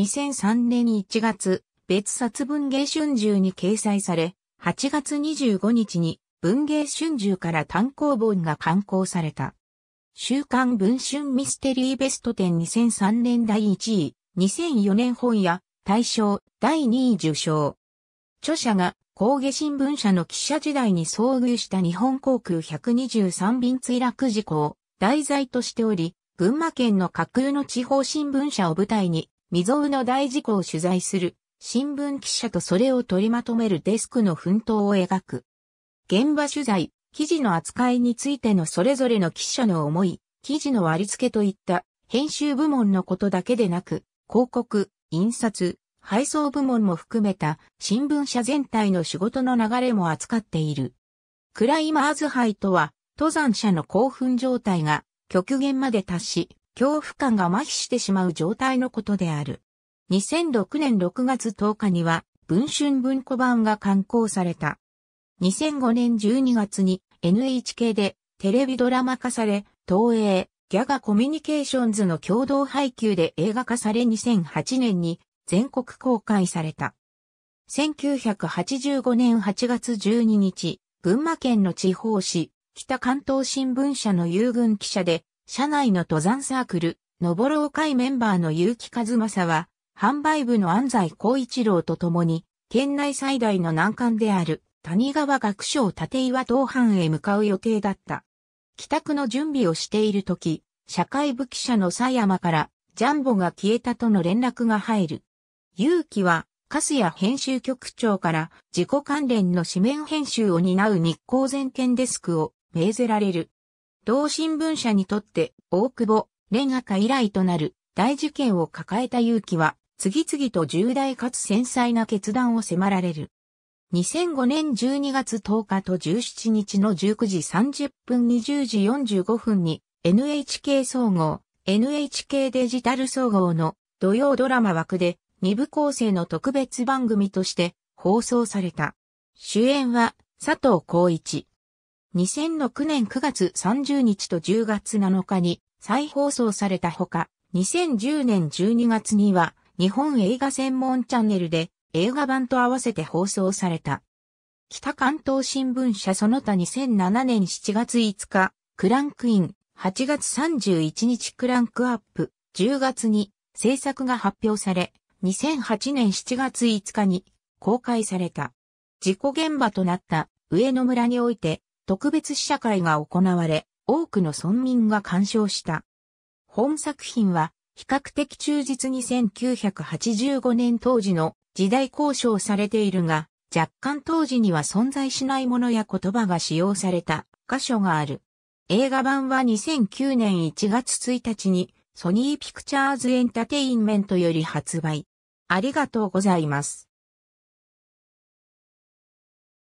2003年1月、別冊文芸春秋に掲載され、8月25日に文芸春秋から単行本が刊行された。週刊文春ミステリーベスト展2003年第1位、2004年本屋、大賞、第2位受賞。著者が、工芸新聞社の記者時代に遭遇した日本航空123便墜落事故を題材としており、群馬県の架空の地方新聞社を舞台に未曾有の大事故を取材する新聞記者とそれを取りまとめるデスクの奮闘を描く。現場取材、記事の扱いについてのそれぞれの記者の思い、記事の割り付けといった編集部門のことだけでなく、広告、印刷、配送部門も含めた新聞社全体の仕事の流れも扱っている。クライマーズ杯とは、登山者の興奮状態が極限まで達し、恐怖感が麻痺してしまう状態のことである。2006年6月10日には、文春文庫版が刊行された。2005年12月に NHK でテレビドラマ化され、東映、ギャガコミュニケーションズの共同配給で映画化され2008年に全国公開された。1985年8月12日、群馬県の地方紙、北関東新聞社の遊軍記者で社内の登山サークル、登ろう会メンバーの結城和正は、販売部の安西光一郎と共に、県内最大の難関である谷川学章立岩東藩へ向かう予定だった。帰宅の準備をしているとき、社会部記者の佐山からジャンボが消えたとの連絡が入る。結城は、カスヤ編集局長から自己関連の紙面編集を担う日光全県デスクを命ぜられる。同新聞社にとって大久保、連赤以来となる大事件を抱えた勇気は、次々と重大かつ繊細な決断を迫られる。2005年12月10日と17日の19時30分20時45分に NHK 総合、NHK デジタル総合の土曜ドラマ枠で2部構成の特別番組として放送された。主演は佐藤浩一、2006年9月30日と10月7日に再放送されたほか、2010年12月には日本映画専門チャンネルで映画版と合わせて放送された。北関東新聞社その他2007年7月5日、クランクイン、8月31日クランクアップ、10月に制作が発表され、2008年7月5日に公開された。事故現場となった上野村において特別試写会が行われ、多くの村民が鑑賞した。本作品は、比較的忠実に1985年当時の時代交渉されているが、若干当時には存在しないものや言葉が使用された箇所がある。映画版は2009年1月1日にソニーピクチャーズエンタテインメントより発売。ありがとうございます。